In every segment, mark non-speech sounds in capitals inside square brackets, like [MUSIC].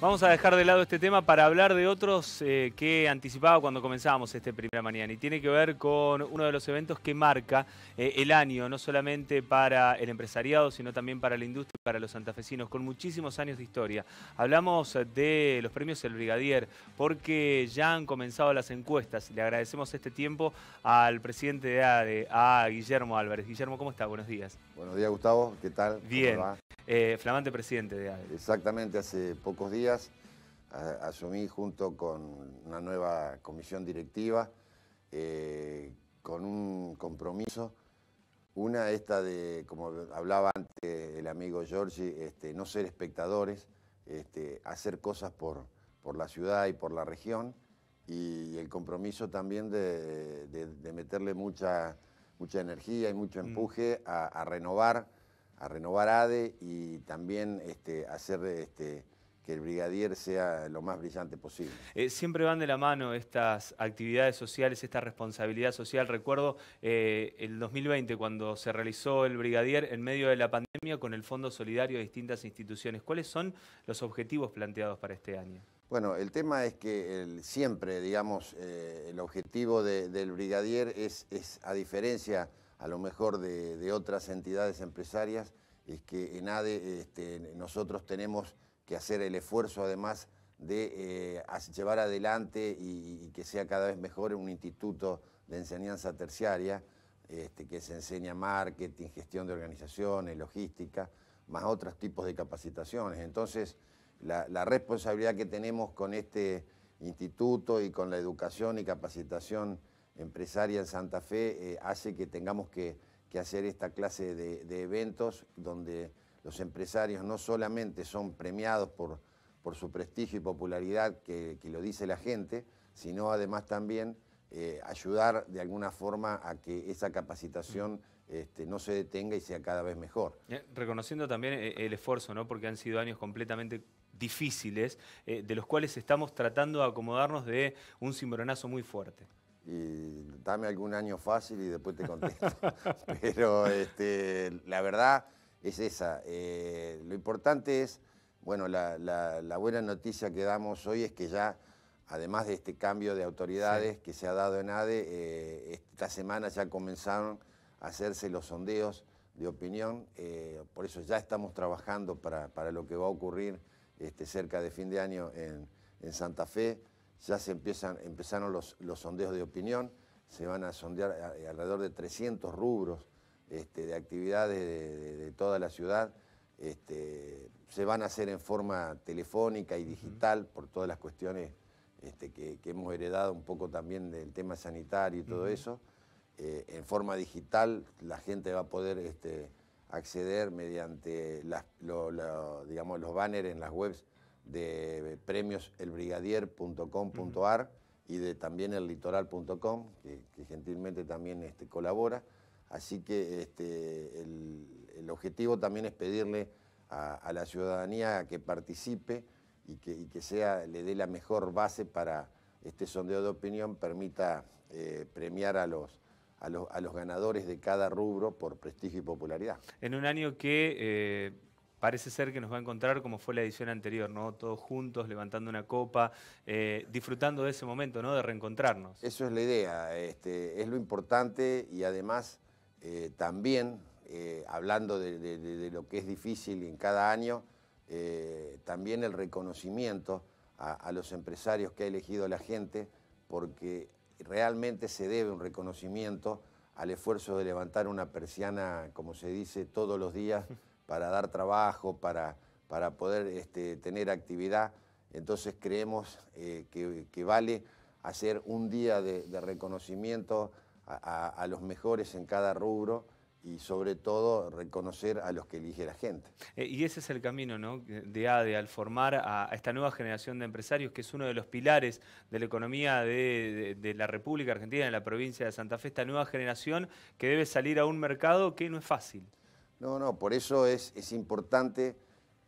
Vamos a dejar de lado este tema para hablar de otros eh, que anticipaba cuando comenzábamos esta primera mañana y tiene que ver con uno de los eventos que marca eh, el año, no solamente para el empresariado, sino también para la industria y para los santafesinos, con muchísimos años de historia. Hablamos de los premios El Brigadier, porque ya han comenzado las encuestas. Le agradecemos este tiempo al presidente de ADE, a Guillermo Álvarez. Guillermo, ¿cómo está? Buenos días. Buenos días, Gustavo. ¿Qué tal? Bien. Eh, flamante presidente de ADE. Exactamente, hace pocos días asumí junto con una nueva comisión directiva, eh, con un compromiso. Una, esta de, como hablaba antes el amigo Giorgi, este, no ser espectadores, este, hacer cosas por, por la ciudad y por la región. Y el compromiso también de meterle mucha mucha energía y mucho mm. empuje a, renovar, a renovar ADE y también este, hacer este, que el brigadier sea lo más brillante posible. Eh, siempre van de la mano estas actividades sociales, esta responsabilidad social. Recuerdo eh, el 2020 cuando se realizó el brigadier en medio de la pandemia con el Fondo Solidario de distintas instituciones. ¿Cuáles son los objetivos planteados para este año? Bueno, el tema es que siempre, digamos, eh, el objetivo del brigadier es, a diferencia a lo mejor de, otras entidades empresarias, es que en ADE este, nosotros tenemos que hacer el esfuerzo además de eh, llevar adelante y, que sea cada vez mejor un instituto de enseñanza terciaria, este, que se enseña marketing, gestión de organizaciones, logística, más otros tipos de capacitaciones. Entonces, la, responsabilidad que tenemos con este instituto y con la educación y capacitación empresaria en Santa Fe eh, hace que tengamos que, hacer esta clase de, eventos donde los empresarios no solamente son premiados por, por su prestigio y popularidad que, lo dice la gente, sino además también eh, ayudar de alguna forma a que esa capacitación este, no se detenga y sea cada vez mejor. Eh, reconociendo también el esfuerzo, ¿no? porque han sido años completamente difíciles, eh, de los cuales estamos tratando de acomodarnos de un cimbronazo muy fuerte. Y dame algún año fácil y después te contesto. [LAUGHS] Pero este, la verdad es esa. Eh, lo importante es, bueno, la, buena noticia que damos hoy es que ya, además de este cambio de autoridades que se ha dado en ADE, eh, esta semana ya comenzaron a hacerse los sondeos de opinión. por eso ya estamos trabajando para, para lo que va a ocurrir este, cerca de fin de año en, Santa Fe, ya se empiezan, empezaron los, sondeos de opinión, se van a sondear eh, eh, alrededor de 300 rubros este, de actividades de, toda la ciudad, este, se van a hacer en forma telefónica y digital por todas las cuestiones que, hemos heredado un poco también del tema sanitario y todo eso. Eh, en forma digital la gente va a poder acceder mediante los banners en las webs de premioselbrigadier.com.ar y de también ellitoral.com, que, gentilmente también este, colabora. Así que este, el, objetivo también es pedirle a, la ciudadanía que participe y que, sea, le dé la mejor base para este sondeo de opinión, permita eh, premiar a los, a, los ganadores de cada rubro por prestigio y popularidad. En un año que eh, parece ser que nos va a encontrar como fue la edición anterior, ¿no? Todos juntos, levantando una copa, eh, disfrutando de ese momento, ¿no? De reencontrarnos. Eso es la idea, este, es lo importante y además eh, también, hablando de, lo que es difícil en cada año, también el reconocimiento a los empresarios que ha elegido la gente, porque realmente se debe un reconocimiento al esfuerzo de levantar una persiana, como se dice, todos los días para dar trabajo, para, poder este, tener actividad. Entonces creemos eh, que, vale hacer un día de, reconocimiento a los mejores en cada rubro y sobre todo reconocer a los que elige la gente. Eh, y ese es el camino ¿no? de ADE al formar a esta nueva generación de empresarios, que es uno de los pilares de la economía de, de, la República Argentina, de la provincia de Santa Fe, esta nueva generación que debe salir a un mercado que no es fácil. No, no, por eso es, es importante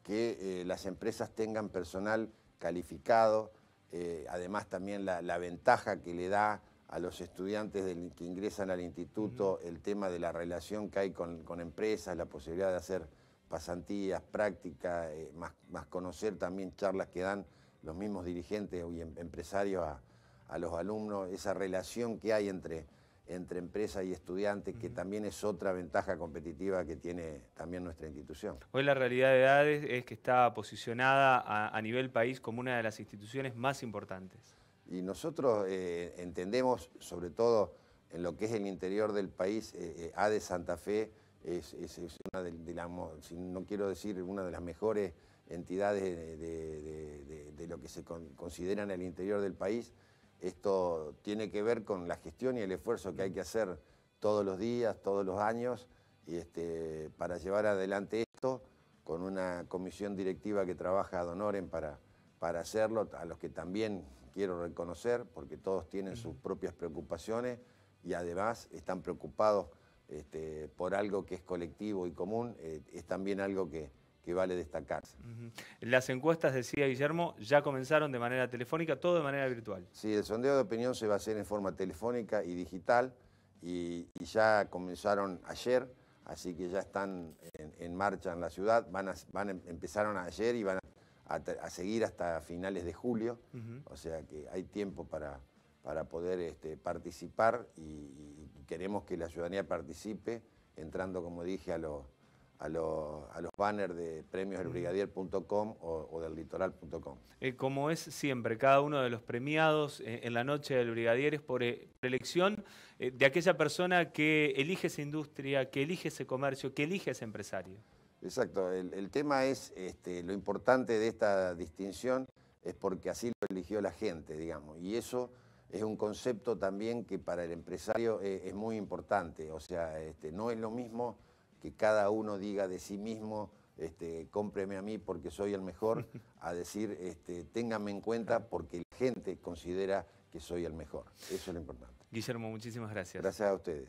que eh, las empresas tengan personal calificado, eh, además también la ventaja que le da a los estudiantes que ingresan al instituto el tema de la relación que hay con, empresas, la posibilidad de hacer pasantías, prácticas, eh, más, conocer también charlas que dan los mismos dirigentes y em-, empresarios a, los alumnos, esa relación que hay entre, entre empresa y estudiantes, que también es otra ventaja competitiva que tiene también nuestra institución. Hoy la realidad de edades es que está posicionada a nivel país como una de las instituciones más importantes. Y nosotros eh, entendemos, sobre todo en lo que es el interior del país, eh, eh, A de Santa Fe es, una de, las, no quiero decir una de las mejores entidades de, lo que se considera en el interior del país. Esto tiene que ver con la gestión y el esfuerzo que hay que hacer todos los días, todos los años, y este, para llevar adelante esto con una comisión directiva que trabaja a Donoren para, para hacerlo, a los que también quiero reconocer, porque todos tienen sus propias preocupaciones y además están preocupados este, por algo que es colectivo y común, eh, es también algo que, vale destacarse. Las encuestas, decía Guillermo, ya comenzaron de manera telefónica, todo de manera virtual. Sí, el sondeo de opinión se va a hacer en forma telefónica y digital y, ya comenzaron ayer, así que ya están en, marcha en la ciudad, van van empezaron ayer y van a a, seguir hasta finales de julio, o sea que hay tiempo para, para poder este, participar y, queremos que la ciudadanía participe entrando, como dije, a los, a banners de premiosdelbrigadier.com o, o del litoral.com. Eh, como es siempre, cada uno de los premiados eh, en la noche del brigadier es por eh, elección de aquella persona que elige esa industria, que elige ese comercio, que elige ese empresario. Exacto, el, tema es, este, lo importante de esta distinción es porque así lo eligió la gente, digamos, y eso es un concepto también que para el empresario e, es, muy importante, o sea, este, no es lo mismo que cada uno diga de sí mismo, este, cómpreme a mí porque soy el mejor, [LAUGHS] a decir, este, téngame en cuenta porque la gente considera que soy el mejor. Eso es lo importante. Guillermo, muchísimas gracias. Gracias a ustedes.